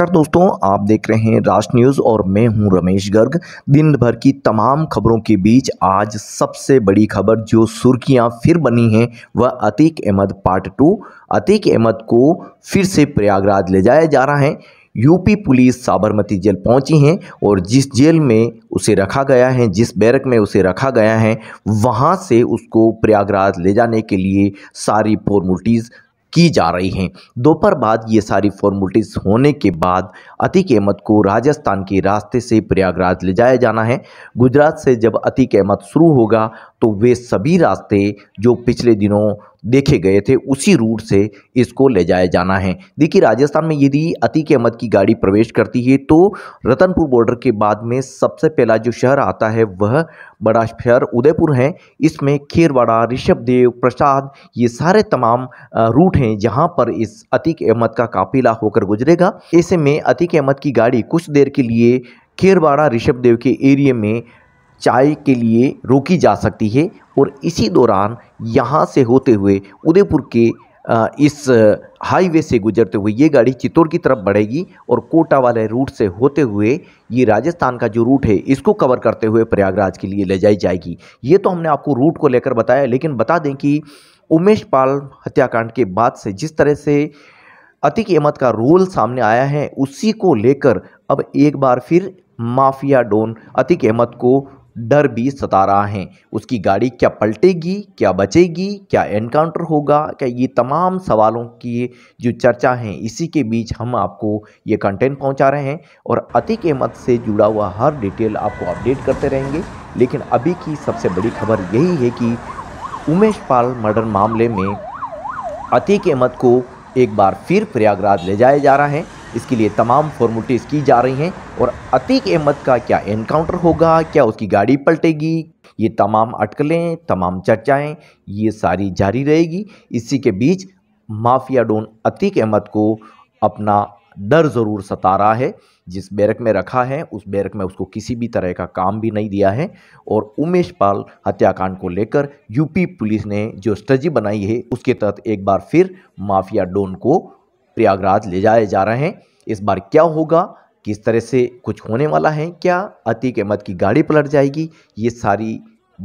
नमस्कार दोस्तों आप देख रहे हैं राष्ट्र न्यूज़ और मैं हूं रमेश गर्ग दिन भर की तमाम खबरों के बीच आज सबसे बड़ी खबर जो सुर्खियां फिर बनी हैं वह अतीक अहमद पार्ट टू अतीक अहमद को फिर से प्रयागराज ले जाया जा रहा है यूपी पुलिस साबरमती जेल पहुंची है और जिस जेल में उसे रखा गया है जिस बैरक में उसे रखा गया है वहां से उसको प्रयागराज ले जाने के लिए सारी फॉर्मलिटीज़ की जा रही हैं दोपहर बाद ये सारी फॉर्मलिटीज़ होने के बाद अतीक अहमद को राजस्थान के रास्ते से प्रयागराज ले जाया जाना है गुजरात से जब अतीक अहमद शुरू होगा तो वे सभी रास्ते जो पिछले दिनों देखे गए थे उसी रूट से इसको ले जाया जाना है देखिए राजस्थान में यदि अतीक अहमद की गाड़ी प्रवेश करती है तो रतनपुर बॉर्डर के बाद में सबसे पहला जो शहर आता है वह बड़ा शहर उदयपुर है इसमें खेरवाड़ा ऋषभदेव प्रसाद ये सारे तमाम रूट हैं जहां पर इस अतीक अहमद का काफिला होकर गुजरेगा ऐसे में अतीक अहमद की गाड़ी कुछ देर के लिए खेरवाड़ा ऋषभदेव के एरिए में चाय के लिए रोकी जा सकती है और इसी दौरान यहाँ से होते हुए उदयपुर के इस हाईवे से गुजरते हुए ये गाड़ी चित्तौड़ की तरफ बढ़ेगी और कोटा वाले रूट से होते हुए ये राजस्थान का जो रूट है इसको कवर करते हुए प्रयागराज के लिए ले जाई जाएगी ये तो हमने आपको रूट को लेकर बताया लेकिन बता दें कि उमेश पाल हत्याकांड के बाद से जिस तरह से अतिक अहमद का रोल सामने आया है उसी को लेकर अब एक बार फिर माफिया डोन अतिक अहमद को डर भी सता रहा है उसकी गाड़ी क्या पलटेगी क्या बचेगी क्या एनकाउंटर होगा क्या ये तमाम सवालों की जो चर्चा है इसी के बीच हम आपको ये कंटेंट पहुंचा रहे हैं और अतिक अहमद से जुड़ा हुआ हर डिटेल आपको अपडेट करते रहेंगे लेकिन अभी की सबसे बड़ी खबर यही है कि उमेश पाल मर्डर मामले में अतीक अहमद को एक बार फिर प्रयागराज ले जाया जा रहा है इसके लिए तमाम फॉर्मलिटीज़ की जा रही हैं और अतीक अहमद का क्या एनकाउंटर होगा क्या उसकी गाड़ी पलटेगी ये तमाम अटकलें तमाम चर्चाएं ये सारी जारी रहेगी इसी के बीच माफिया डोन अतीक अहमद को अपना डर ज़रूर सता रहा है जिस बैरक में रखा है उस बैरक में उसको किसी भी तरह का काम भी नहीं दिया है और उमेश पाल हत्याकांड को लेकर यूपी पुलिस ने जो स्ट्रेटी बनाई है उसके तहत एक बार फिर माफिया डोन को प्रयागराज ले जाए जा रहे हैं इस बार क्या होगा किस तरह से कुछ होने वाला है क्या अतीक अहमद की गाड़ी पलट जाएगी ये सारी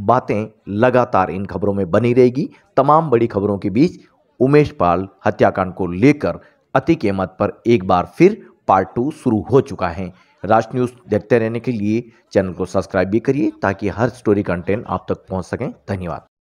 बातें लगातार इन खबरों में बनी रहेगी तमाम बड़ी खबरों के बीच उमेश पाल हत्याकांड को लेकर अतीक अहमद पर एक बार फिर पार्ट टू शुरू हो चुका है राज न्यूज़ देखते रहने के लिए चैनल को सब्सक्राइब भी करिए ताकि हर स्टोरी कंटेंट आप तक पहुंच सकें धन्यवाद